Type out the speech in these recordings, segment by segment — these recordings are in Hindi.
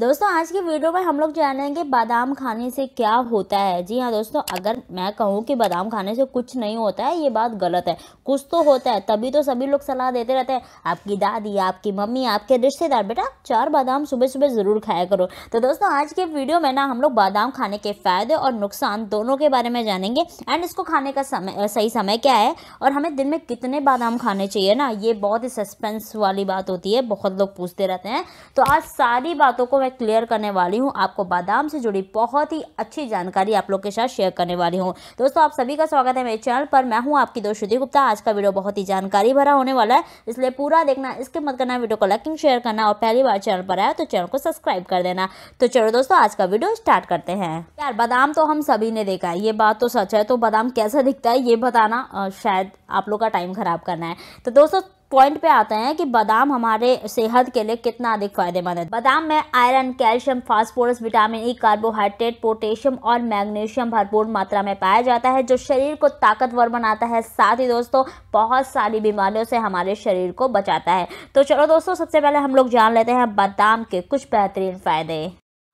दोस्तों आज की वीडियो में हम लोग जानेंगे बादाम खाने से क्या होता है जी हाँ दोस्तों अगर मैं कहूँ कि बादाम खाने से कुछ नहीं होता है ये बात गलत है कुछ तो होता है तभी तो सभी लोग सलाह देते रहते हैं आपकी दादी आपकी मम्मी आपके रिश्तेदार बेटा चार बादाम सुबह सुबह ज़रूर खाया करो तो दोस्तों आज के वीडियो में ना हम लोग बादाम खाने के फ़ायदे और नुकसान दोनों के बारे में जानेंगे एंड इसको खाने का समय सही समय क्या है और हमें दिन में कितने बादाम खाने चाहिए ना ये बहुत ही सस्पेंस वाली बात होती है बहुत लोग पूछते रहते हैं तो आज सारी बातों को मैं क्लियर करने वाली हूँ आपको बादाम से जुड़ी बहुत ही अच्छी जानकारी आप लोग के साथ शेयर करने वाली हूँ दोस्तों आप सभी का स्वागत है मेरे चैनल पर मैं हूँ आपकी दोस्त श्रुति गुप्ता आज का वीडियो बहुत ही जानकारी भरा होने वाला है इसलिए पूरा देखना इसके मत करना वीडियो को लाइकिंग शेयर करना और पहली बार चैनल पर आया तो चैनल को सब्सक्राइब कर देना तो चलो दोस्तों आज का वीडियो स्टार्ट करते हैं यार बादाम तो हम सभी ने देखा है ये बात तो सच है तो बादाम कैसा दिखता है ये बताना शायद आप लोग का टाइम ख़राब करना है तो दोस्तों पॉइंट पे आते हैं कि बादाम हमारे सेहत के लिए कितना अधिक फायदेमंद है बादाम में iron calcium phosphorus vitamin E carbohydrate potassium और मैग्नीशियम भरपूर मात्रा में पाया जाता है जो शरीर को ताकतवर बनाता है साथ ही दोस्तों बहुत सारी बीमारियों से हमारे शरीर को बचाता है तो चलो दोस्तों सबसे पहले हम लोग जान लेते हैं बादाम के कुछ बेहतरीन फ़ायदे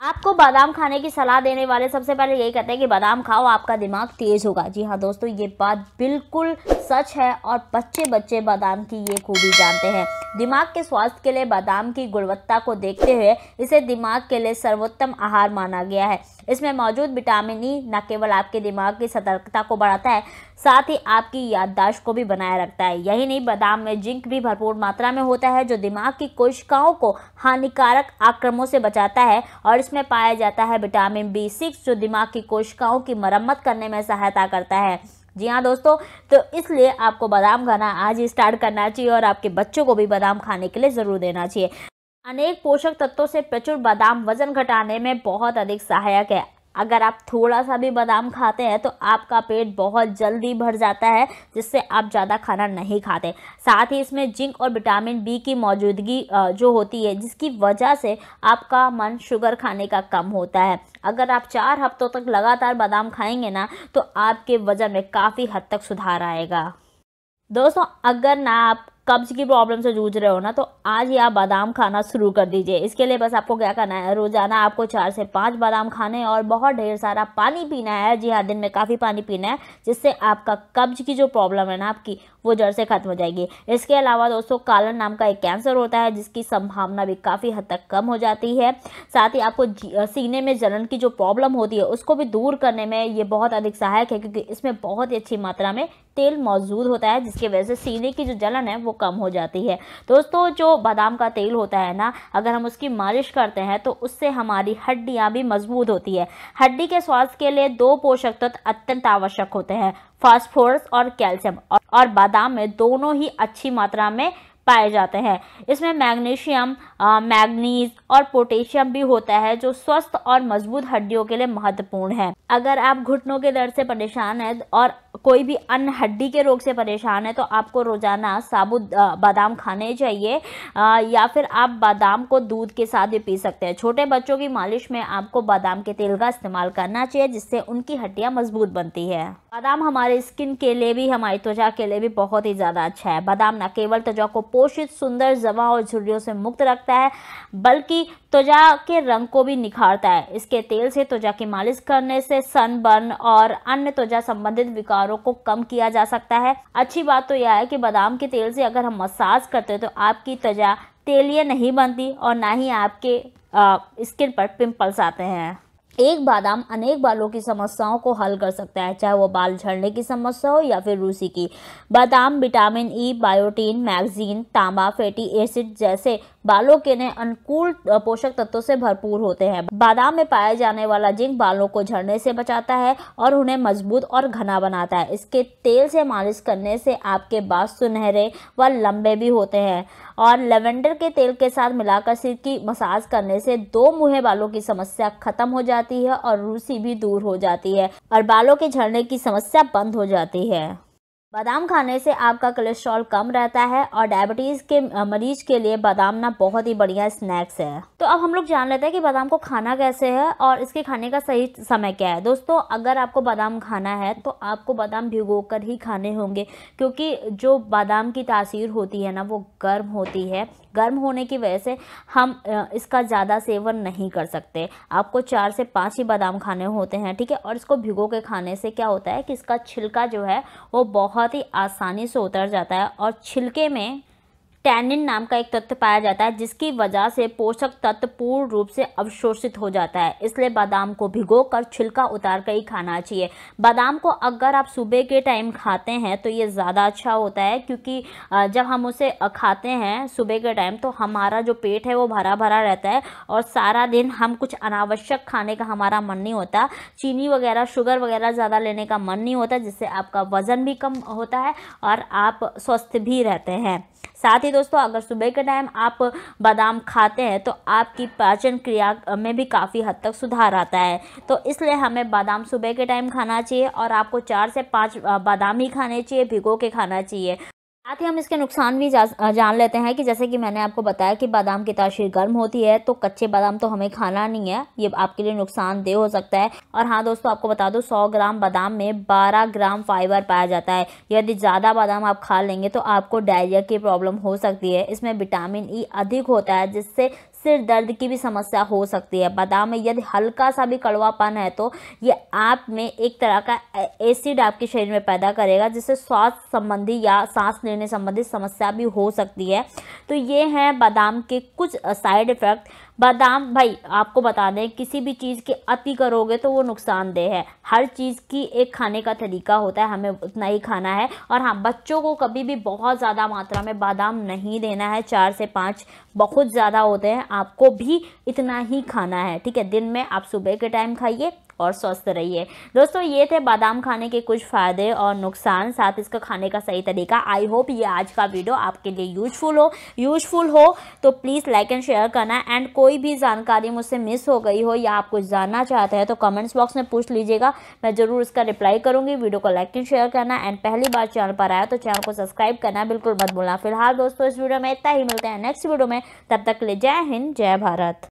आपको बादाम खाने की सलाह देने वाले सबसे पहले यही कहते हैं कि बादाम खाओ आपका दिमाग तेज़ होगा जी हाँ दोस्तों ये बात बिल्कुल सच है और बच्चे बच्चे बादाम की ये खूबी जानते हैं दिमाग के स्वास्थ्य के लिए बादाम की गुणवत्ता को देखते हुए इसे दिमाग के लिए सर्वोत्तम आहार माना गया है इसमें मौजूद विटामिन ई e न केवल आपके दिमाग की सतर्कता को बढ़ाता है साथ ही आपकी याददाश्त को भी बनाए रखता है यही नहीं बादाम में जिंक भी भरपूर मात्रा में होता है जो दिमाग की कोशिकाओं को हानिकारक आक्रमों से बचाता है और इसमें पाया जाता है विटामिन बी सिक्स जो दिमाग की कोशिकाओं की मरम्मत करने में सहायता करता है जी हाँ दोस्तों तो इसलिए आपको बादाम खाना आज ही स्टार्ट करना चाहिए और आपके बच्चों को भी बादाम खाने के लिए ज़रूर देना चाहिए अनेक पोषक तत्वों से प्रचुर बादाम वजन घटाने में बहुत अधिक सहायक है अगर आप थोड़ा सा भी बादाम खाते हैं तो आपका पेट बहुत जल्दी भर जाता है जिससे आप ज़्यादा खाना नहीं खाते साथ ही इसमें जिंक और विटामिन बी की मौजूदगी जो होती है जिसकी वजह से आपका मन शुगर खाने का कम होता है अगर आप चार हफ्तों तक लगातार बादाम खाएंगे ना तो आपके वज़न में काफ़ी हद तक सुधार आएगा दोस्तों अगर ना आप कब्ज की प्रॉब्लम से जूझ रहे हो ना तो आज ही आप बादाम खाना शुरू कर दीजिए इसके लिए बस आपको क्या करना है रोज़ाना आपको चार से पाँच बादाम खाने और बहुत ढेर सारा पानी पीना है जी हाँ दिन में काफ़ी पानी पीना है जिससे आपका कब्ज की जो प्रॉब्लम है ना आपकी वो जड़ से खत्म हो जाएगी इसके अलावा दोस्तों कालन नाम का एक कैंसर होता है जिसकी संभावना भी काफ़ी हद तक कम हो जाती है साथ ही आपको सीने में जलन की जो प्रॉब्लम होती है उसको भी दूर करने में ये बहुत अधिक सहायक है क्योंकि इसमें बहुत ही अच्छी मात्रा में तेल मौजूद होता है जिसकी वजह से सीने की जो जलन है वो कम हो जाती है दोस्तों जो बादाम का तेल होता है ना अगर हम उसकी मालिश करते हैं तो उससे हमारी हड्डियाँ भी मजबूत होती है हड्डी के स्वास्थ्य के लिए दो पोषक तत्व अत्यंत आवश्यक होते हैं फास्फोरस और कैल्शियम और बादाम में दोनों ही अच्छी मात्रा में पाए जाते हैं इसमें मैग्नीशियम मैग्नीज और पोटेशियम भी होता है जो स्वस्थ और मजबूत हड्डियों के लिए महत्वपूर्ण है अगर आप घुटनों के दर्द से परेशान है और कोई भी अन्य हड्डी के रोग से परेशान है तो आपको रोजाना साबुत बादाम खाने चाहिए या फिर आप बादाम को दूध के साथ भी पी सकते हैं छोटे बच्चों की मालिश में आपको बादाम के तेल का इस्तेमाल करना चाहिए जिससे उनकी हड्डियाँ मजबूत बनती है बादाम हमारे स्किन के लिए भी हमारी त्वचा के लिए भी बहुत ही ज़्यादा अच्छा है बादाम न केवल त्वचा को सुपोषित सुंदर जमा और झुर्रियों से मुक्त रखता है बल्कि त्वचा के रंग को भी निखारता है इसके तेल से त्वचा की मालिश करने से सनबर्न और अन्य त्वचा संबंधित विकारों को कम किया जा सकता है अच्छी बात तो यह है कि बादाम के तेल से अगर हम मसाज करते हैं तो आपकी त्वचा तेलिय नहीं बनती और ना ही आपके स्किन पर पिंपल्स आते हैं एक बादाम अनेक बालों की समस्याओं को हल कर सकता है चाहे वो बाल झड़ने की समस्या हो या फिर रूसी की बादाम विटामिन ई बायोटीन मैगजीन तांबा फैटी एसिड जैसे बालों के नए अनुकूल पोषक तत्वों से भरपूर होते हैं बादाम में पाया जाने वाला जिंक बालों को झड़ने से बचाता है और उन्हें मजबूत और घना बनाता है इसके तेल से मालिश करने से आपके बाल सुनहरे व लंबे भी होते हैं और लेवेंडर के तेल के साथ मिलाकर सिर की मसाज करने से दो मुहे बालों की समस्या खत्म हो जाती है और रूसी भी दूर हो जाती है और बालों के झड़ने की समस्या बंद हो जाती है बादाम खाने से आपका कोलेस्ट्रॉल कम रहता है और डायबिटीज़ के मरीज के लिए बादाम ना बहुत ही बढ़िया स्नैक्स है तो अब हम लोग जान लेते हैं कि बादाम को खाना कैसे है और इसके खाने का सही समय क्या है दोस्तों अगर आपको बादाम खाना है तो आपको बादाम भिगो कर ही खाने होंगे क्योंकि जो बादाम की तासीर होती है ना वो गर्म होती है गर्म होने की वजह से हम इसका ज़्यादा सेवन नहीं कर सकते आपको चार से पाँच ही बादाम खाने होते हैं ठीक है और इसको भिगो के खाने से क्या होता है कि इसका छिलका जो है वो बहुत ही आसानी से उतर जाता है और छिलके में टैनिन नाम का एक तत्व पाया जाता है जिसकी वजह से पोषक तत्व पूर्ण रूप से अवशोषित हो जाता है इसलिए बादाम को भिगो कर छिलका उतार कर ही खाना चाहिए बादाम को अगर आप सुबह के टाइम खाते हैं तो ये ज़्यादा अच्छा होता है क्योंकि जब हम उसे खाते हैं सुबह के टाइम तो हमारा जो पेट है वो भरा भरा रहता है और सारा दिन हम कुछ अनावश्यक खाने का हमारा मन नहीं होता चीनी वगैरह शुगर वगैरह ज़्यादा लेने का मन नहीं होता जिससे आपका वज़न भी कम होता है और आप स्वस्थ भी रहते हैं साथ ही ही दोस्तों अगर सुबह के टाइम आप बादाम खाते हैं तो आपकी पाचन क्रिया में भी काफ़ी हद तक सुधार आता है तो इसलिए हमें बादाम सुबह के टाइम खाना चाहिए और आपको चार से पाँच बादाम ही खाने चाहिए भिगो के खाना चाहिए साथ ही हम इसके नुकसान भी जा, जान लेते हैं कि जैसे कि मैंने आपको बताया कि बादाम की तासीर गर्म होती है तो कच्चे बादाम तो हमें खाना नहीं है ये आपके लिए नुकसानदेह हो सकता है और हाँ दोस्तों आपको बता दो सौ ग्राम बादाम में बारह ग्राम फाइबर पाया जाता है यदि ज़्यादा बादाम आप खा लेंगे तो आपको डायरिया की प्रॉब्लम हो सकती है इसमें विटामिन ई e अधिक होता है जिससे सिर दर्द की भी समस्या हो सकती है बादाम में यदि हल्का सा भी कड़वापन है तो ये आप में एक तरह का एसिड आपके शरीर में पैदा करेगा जिससे स्वास्थ्य संबंधी या सांस लेने संबंधी समस्या भी हो सकती है तो ये हैं बादाम के कुछ साइड इफ़ेक्ट बादाम भाई आपको बता दें किसी भी चीज़ की अति करोगे तो वो नुकसानदेह है हर चीज़ की एक खाने का तरीका होता है हमें उतना ही खाना है और हाँ बच्चों को कभी भी बहुत ज़्यादा मात्रा में बादाम नहीं देना है चार से पाँच बहुत ज़्यादा होते हैं आपको भी इतना ही खाना है ठीक है दिन में आप सुबह के टाइम खाइए और स्वस्थ रहिए दोस्तों ये थे बादाम खाने के कुछ फ़ायदे और नुकसान साथ इसका खाने का सही तरीका आई होप ये आज का वीडियो आपके लिए यूजफुल हो यूजफुल हो तो प्लीज़ लाइक एंड शेयर करना एंड कोई भी जानकारी मुझसे मिस हो गई हो या आप कुछ जानना चाहते हैं तो कमेंट्स बॉक्स में पूछ लीजिएगा मैं ज़रूर इसका रिप्लाई करूँगी वीडियो को लाइक एंड शेयर करना एंड पहली बार चैनल पर आया तो चैनल को सब्सक्राइब करना बिल्कुल मत भूलना फिलहाल दोस्तों इस वीडियो में इतना ही मिलते हैं नेक्स्ट वीडियो में तब तक ले जय हिंद जय भारत